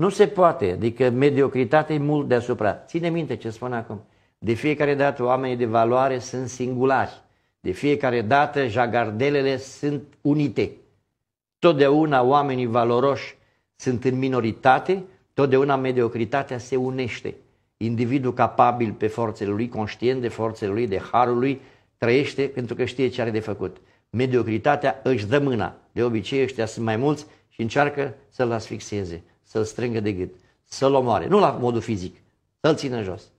Nu se poate, adică mediocritatea e mult deasupra. Ține minte ce spun acum. De fiecare dată oamenii de valoare sunt singulari. De fiecare dată jagardelele sunt unite. Totdeauna oamenii valoroși sunt în minoritate, totdeauna mediocritatea se unește. Individul capabil pe forțele lui, conștient de forțele lui, de harul lui, trăiește pentru că știe ce are de făcut. Mediocritatea își dă mâna. De obicei ăștia sunt mai mulți și încearcă să-l asfixieze să-l strângă de gât, să-l omoare, nu la modul fizic, să-l țină jos.